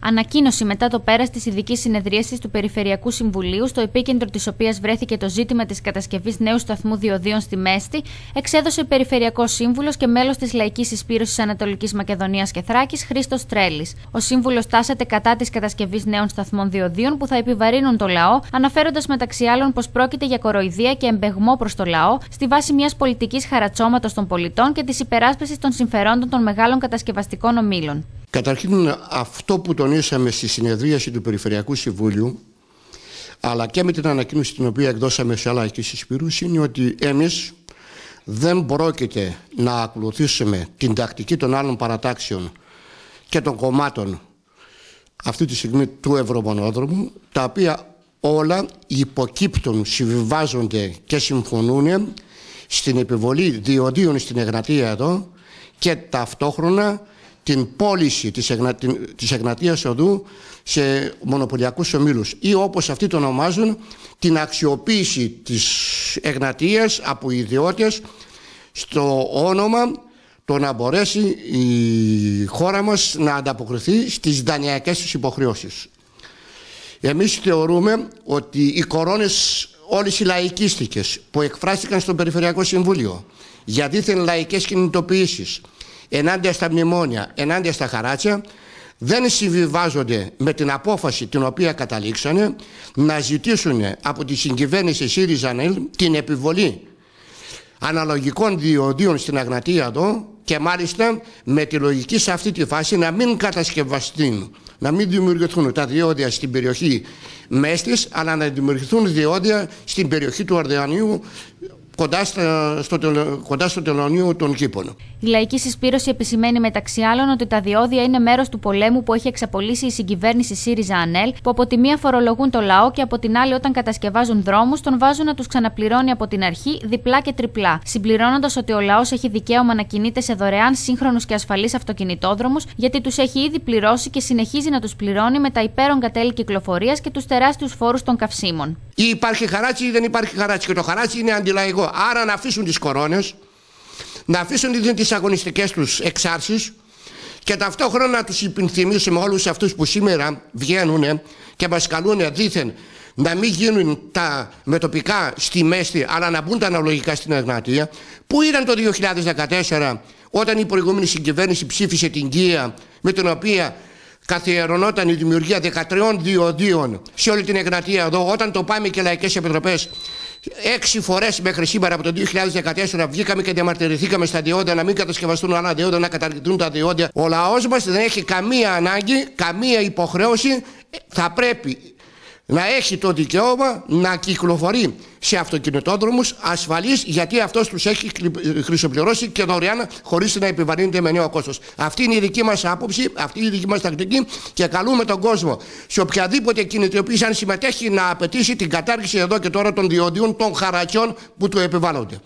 Ανακοίνωση μετά το πέρας της ειδικής συνεδρίασης του Περιφερειακού Συμβουλίου, στο επίκεντρο της οποίας βρέθηκε το ζήτημα της κατασκευής νέου σταθμού διοδίων στη Μέστη, εξέδωσε ο Περιφερειακός Σύμβουλος και μέλος της Λαϊκής Ισπήρωση Ανατολικής Μακεδονίας και Θράκης, Χρήστος Τρέλης. Ο Σύμβουλος τάσεται κατά της κατασκευής νέων σταθμών διοδίων που θα επιβαρύνουν το λαό, αναφέροντας μεταξύ άλλων πως πρόκειται για κοροϊδία και εμπεγμό προς το λαό στη βάση μιας πολιτικής χαρατσώματος των πολιτών και της υπεράσπισης των συμφερόντων των μεγάλων κατασκευαστικών ομήλων. Καταρχήν αυτό που τονίσαμε στη συνεδρίαση του Περιφερειακού Συμβούλιου αλλά και με την ανακοίνωση την οποία εκδώσαμε σε άλλα εκεί στις είναι ότι εμείς δεν πρόκειται να ακολουθήσουμε την τακτική των άλλων παρατάξεων και των κομμάτων αυτή τη στιγμή του Ευρωμονόδρομου τα οποία όλα υποκύπτουν, συμβιβάζονται και συμφωνούν στην επιβολή διοδίων στην Εγνατία εδώ και ταυτόχρονα την πώληση της, εγνα, της Εγνατίας Οδού σε μονοπωλιακούς ομίλους ή όπως αυτοί το ονομάζουν την αξιοποίηση της Εγνατίας από ιδιώτες στο όνομα το να μπορέσει η χώρα μας να ανταποκριθεί στις δανειακές τους υποχρεώσεις. Εμείς θεωρούμε ότι οι κορώνες όλες οι λαϊκίστικες που εκφράστηκαν στο Περιφερειακό Συμβούλιο για δίθεν λαϊκές κινητοποιήσεις ενάντια στα μνημόνια, ενάντια στα χαράτσια, δεν συμβιβάζονται με την απόφαση την οποία καταλήξανε να ζητήσουν από τη συγκυβέρνηση ΣΥΡΙΖΑ την επιβολή αναλογικών διοδίων στην Αγνατία εδώ και μάλιστα με τη λογική σε αυτή τη φάση να μην κατασκευαστούν, να μην δημιουργηθούν τα διόδια στην περιοχή Μέστης αλλά να δημιουργηθούν διόδια στην περιοχή του Αρδεανίου κοντά, στα, στο, κοντά στο τελωνίο των κήπων. Η λαϊκή συσπήρωση επισημαίνει μεταξύ άλλων ότι τα διόδια είναι μέρος του πολέμου που έχει εξαπολύσει η συγκυβέρνηση ΣΥΡΙΖΑ ΑΝΕΛ, που από τη μία φορολογούν το λαό και από την άλλη, όταν κατασκευάζουν δρόμους, τον βάζουν να τους ξαναπληρώνει από την αρχή διπλά και τριπλά. Συμπληρώνοντας ότι ο λαός έχει δικαίωμα να κινείται σε δωρεάν σύγχρονους και ασφαλείς αυτοκινητόδρομους, γιατί τους έχει ήδη πληρώσει και συνεχίζει να τους πληρώνει με τα υπέρογκα τέλη κυκλοφορίας και τους τεράστιους φόρους των καυσίμων. Ή υπάρχει χαράτσι ή δεν υπάρχει χαράτσι. Και το χαράτσι είναι αντιλαϊκό. Άρα να αφήσουν τις κορώνες, να αφήσουν τις αγωνιστικές τους εξάρσεις και ταυτόχρονα να τους υπενθυμίσουμε όλους αυτούς που σήμερα βγαίνουν και μας καλούν δήθεν να μην γίνουν τα μετοπικά στη Μέστη αλλά να μπουν τα αναλογικά στην Εγνατία που ήταν το 2014 όταν η προηγούμενη συγκυβέρνηση ψήφισε την ΚΙΑ με την οποία καθιερωνόταν η δημιουργία 13 διοδίων σε όλη την Εγνατία εδώ όταν το πάμε και λαϊκές επιτροπές Έξι φορές μέχρι σήμερα από το 2014 βγήκαμε και διαμαρτυρηθήκαμε στα διόντια να μην κατασκευαστούν άλλα διόντια, να καταργηθούν τα διόντια. Ο λαός μας δεν έχει καμία ανάγκη, καμία υποχρέωση. Ε, θα πρέπει να έχει το δικαίωμα να κυκλοφορεί σε αυτοκινητόδρομους ασφαλής γιατί αυτός τους έχει χρυσοπληρώσει και δωρεάν χωρίς να επιβαρύνεται με νέο κόστος. Αυτή είναι η δική μας άποψη, αυτή είναι η δική μας τακτική και καλούμε τον κόσμο σε οποιαδήποτε κινητοποίηση αν συμμετέχει να απαιτήσει την κατάργηση εδώ και τώρα των διόντιων των χαρακιών που του επιβάλλονται.